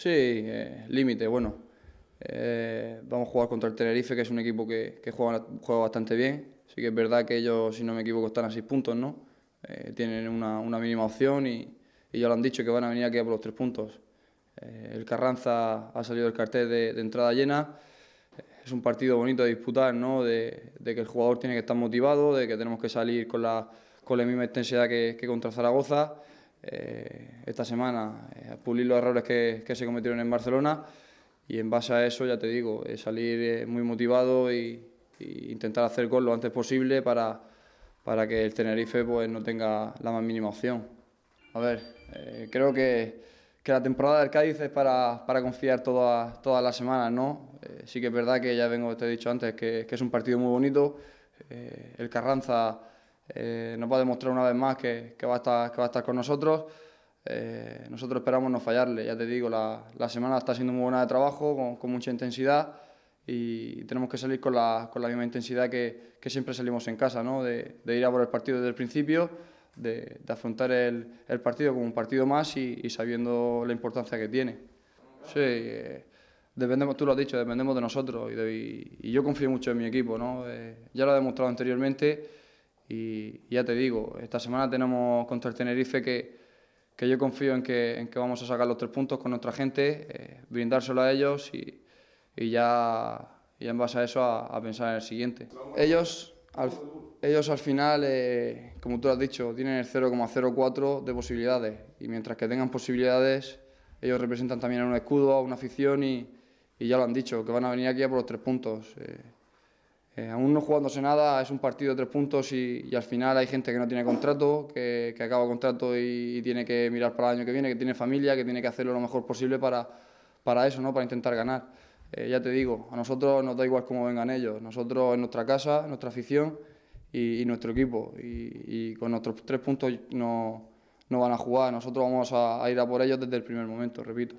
Sí, eh, límite, bueno. Eh, vamos a jugar contra el Tenerife, que es un equipo que, juega, bastante bien. Sí que es verdad que ellos, si no me equivoco, están a seis puntos, ¿no? Eh, tienen una, mínima opción y, ya lo han dicho que van a venir aquí a por los tres puntos. el Carranza ha salido del cartel de, entrada llena. Es un partido bonito de disputar, ¿no? De, que el jugador tiene que estar motivado, de que tenemos que salir con la, misma intensidad que, contra Zaragoza. esta semana pulir los errores que, que, se cometieron en Barcelona y en base a eso, ya te digo, eh, salir eh, muy motivado y, intentar hacer gol lo antes posible para, para que el Tenerife pues, no tenga la más mínima opción. A ver, eh, creo que, que, la temporada del Cádiz es para, para confiar todas toda las semanas, ¿no? sí que es verdad que ya vengo, te he dicho antes, que, que es un partido muy bonito. el Carranza nos va a demostrar una vez más que, que va a estar, que va a estar con nosotros. Eh, nosotros esperamos no fallarle, ya te digo, la, la semana está siendo muy buena de trabajo, con, mucha intensidad y tenemos que salir con la, con la misma intensidad que, que, siempre salimos en casa, ¿no? de, de, ir a por el partido desde el principio, de, afrontar el, el, partido como un partido más y, sabiendo la importancia que tiene. Sí, eh, dependemos, tú lo has dicho, dependemos de nosotros y, yo confío mucho en mi equipo, ¿no? Eh, ya lo he demostrado anteriormente y ya te digo, esta semana tenemos contra el Tenerife que que yo confío en que, en que, vamos a sacar los tres puntos con nuestra gente, eh, brindárselo a ellos y, y ya, y en base a eso a, pensar en el siguiente. Ellos al, ellos al final, eh, como tú has dicho, tienen el 0,04 de posibilidades y mientras que tengan posibilidades, ellos representan también a un escudo, a una afición y, y, ya lo han dicho, que van a venir aquí a por los tres puntos. Eh. Eh, aún no jugándose nada, es un partido de tres puntos y, al final hay gente que no tiene contrato, que, acaba contrato y, tiene que mirar para el año que viene, que tiene familia, que tiene que hacerlo lo mejor posible para, para eso, ¿no? para intentar ganar. Eh, ya te digo, a nosotros nos da igual cómo vengan ellos, nosotros en nuestra casa, nuestra afición y, nuestro equipo. Y, con nuestros tres puntos no, van a jugar, nosotros vamos a ir a por ellos desde el primer momento, repito.